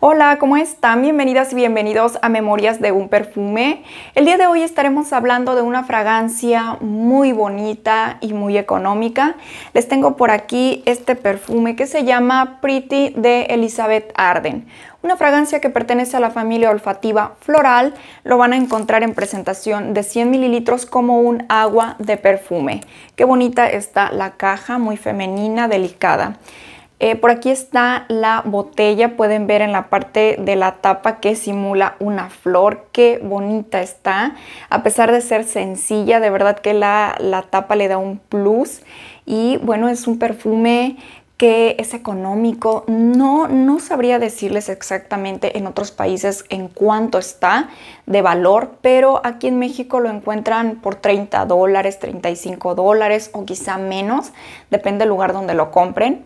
Hola, ¿cómo están? Bienvenidas y bienvenidos a Memorias de un Perfume. El día de hoy estaremos hablando de una fragancia muy bonita y muy económica. Les tengo por aquí este perfume que se llama Pretty de Elizabeth Arden. Una fragancia que pertenece a la familia olfativa floral, lo van a encontrar en presentación de 100 mililitros como un agua de perfume. Qué bonita está la caja, muy femenina, delicada. Eh, por aquí está la botella, pueden ver en la parte de la tapa que simula una flor, qué bonita está. A pesar de ser sencilla, de verdad que la, tapa le da un plus. Y bueno, es un perfume que es económico. No, no sabría decirles exactamente en otros países en cuánto está de valor, pero aquí en México lo encuentran por 30 dólares, 35 dólares o quizá menos, depende del lugar donde lo compren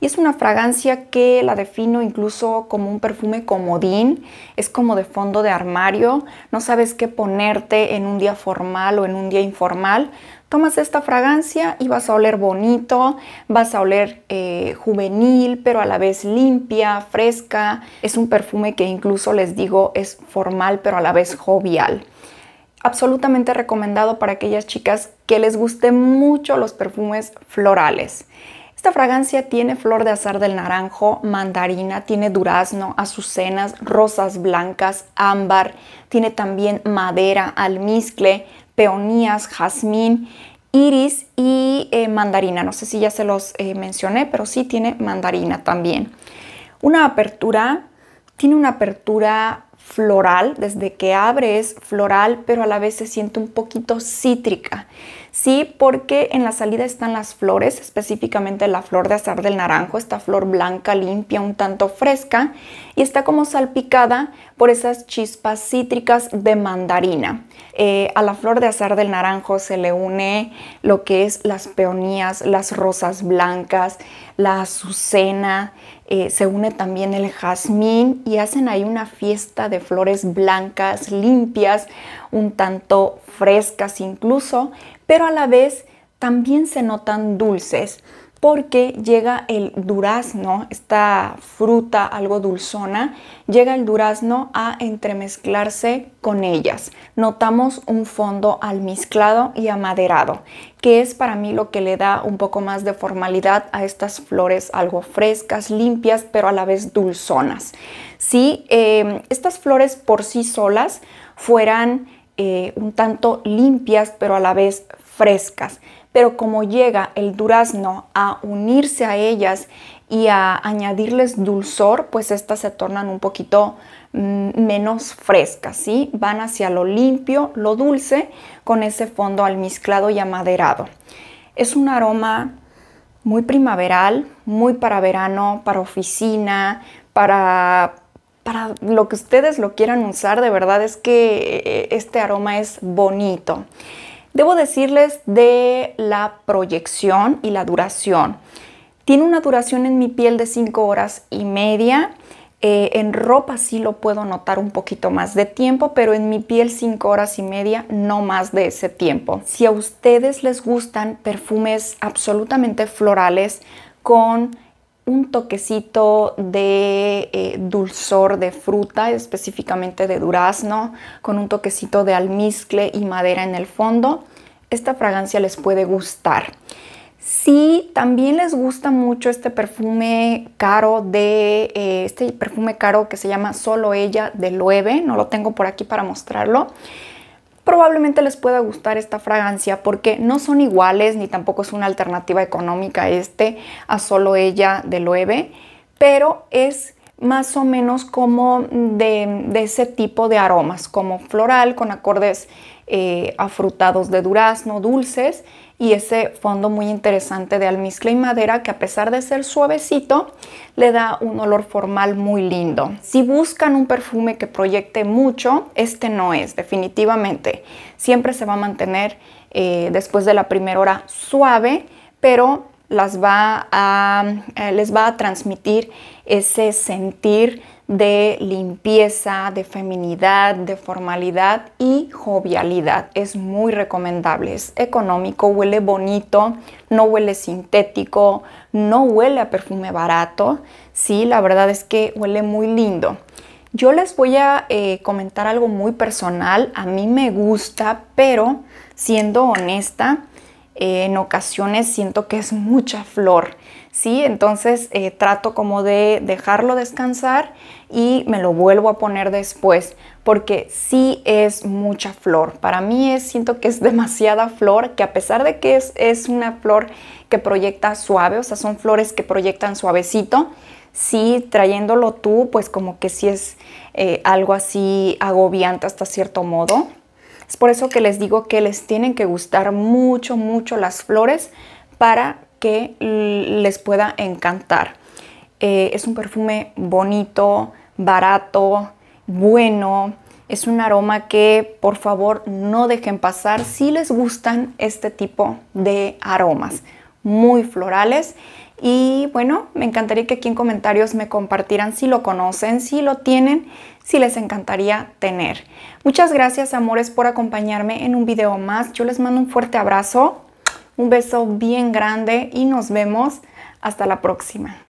y es una fragancia que la defino incluso como un perfume comodín, es como de fondo de armario, no sabes qué ponerte en un día formal o en un día informal. Tomas esta fragancia y vas a oler bonito, vas a oler eh, juvenil, pero a la vez limpia, fresca. Es un perfume que incluso les digo es formal, pero a la vez jovial absolutamente recomendado para aquellas chicas que les gusten mucho los perfumes florales. Esta fragancia tiene flor de azar del naranjo, mandarina, tiene durazno, azucenas, rosas blancas, ámbar, tiene también madera, almizcle, peonías, jazmín, iris y eh, mandarina. No sé si ya se los eh, mencioné, pero sí tiene mandarina también. Una apertura, tiene una apertura floral, desde que abre es floral, pero a la vez se siente un poquito cítrica. Sí, porque en la salida están las flores, específicamente la flor de azar del naranjo, esta flor blanca, limpia, un tanto fresca, y está como salpicada por esas chispas cítricas de mandarina. Eh, a la flor de azar del naranjo se le une lo que es las peonías, las rosas blancas, la azucena, eh, se une también el jazmín y hacen ahí una fiesta de flores blancas, limpias, un tanto frescas incluso, pero a la vez también se notan dulces porque llega el durazno, esta fruta algo dulzona, llega el durazno a entremezclarse con ellas. Notamos un fondo almizclado y amaderado, que es para mí lo que le da un poco más de formalidad a estas flores algo frescas, limpias, pero a la vez dulzonas. Si em, estas flores por sí solas fueran eh, un tanto limpias, pero a la vez frescas, pero como llega el durazno a unirse a ellas y a añadirles dulzor, pues estas se tornan un poquito mm, menos frescas, ¿sí? Van hacia lo limpio, lo dulce, con ese fondo almizclado y amaderado. Es un aroma muy primaveral, muy para verano, para oficina, para, para lo que ustedes lo quieran usar. De verdad es que eh, este aroma es bonito. Debo decirles de la proyección y la duración. Tiene una duración en mi piel de 5 horas y media. Eh, en ropa sí lo puedo notar un poquito más de tiempo, pero en mi piel 5 horas y media, no más de ese tiempo. Si a ustedes les gustan perfumes absolutamente florales con un toquecito de eh, dulzor de fruta, específicamente de durazno, con un toquecito de almizcle y madera en el fondo. Esta fragancia les puede gustar. Si también les gusta mucho este perfume caro de eh, este perfume caro que se llama Solo ella de Loewe, no lo tengo por aquí para mostrarlo probablemente les pueda gustar esta fragancia porque no son iguales ni tampoco es una alternativa económica este a solo ella de Loewe, pero es más o menos como de, ese tipo de aromas, como floral con acordes eh, afrutados de durazno, dulces y ese fondo muy interesante de almizcle y madera que a pesar de ser suavecito le da un olor formal muy lindo. Si buscan un perfume que proyecte mucho, este no es definitivamente. Siempre se va a mantener eh, después de la primera hora suave, pero las va a, eh, les va a transmitir ese sentir de limpieza, de feminidad, de formalidad y jovialidad. Es muy recomendable, es económico, huele bonito, no huele sintético, no huele a perfume barato. Sí, la verdad es que huele muy lindo. Yo les voy a eh, comentar algo muy personal, a mí me gusta, pero siendo honesta, eh, en ocasiones siento que es mucha flor, ¿sí? Entonces eh, trato como de dejarlo descansar y me lo vuelvo a poner después porque sí es mucha flor. Para mí es, siento que es demasiada flor, que a pesar de que es, una flor que proyecta suave, o sea, son flores que proyectan suavecito, sí trayéndolo tú, pues como que sí es eh, algo así agobiante hasta cierto modo. Es por eso que les digo que les tienen que gustar mucho, mucho las flores para que les pueda encantar. Eh, es un perfume bonito, barato, bueno. Es un aroma que por favor no dejen pasar si les gustan este tipo de aromas muy florales y bueno, me encantaría que aquí en comentarios me compartieran si lo conocen, si lo tienen, si les encantaría tener. Muchas gracias amores por acompañarme en un video más. Yo les mando un fuerte abrazo, un beso bien grande y nos vemos hasta la próxima.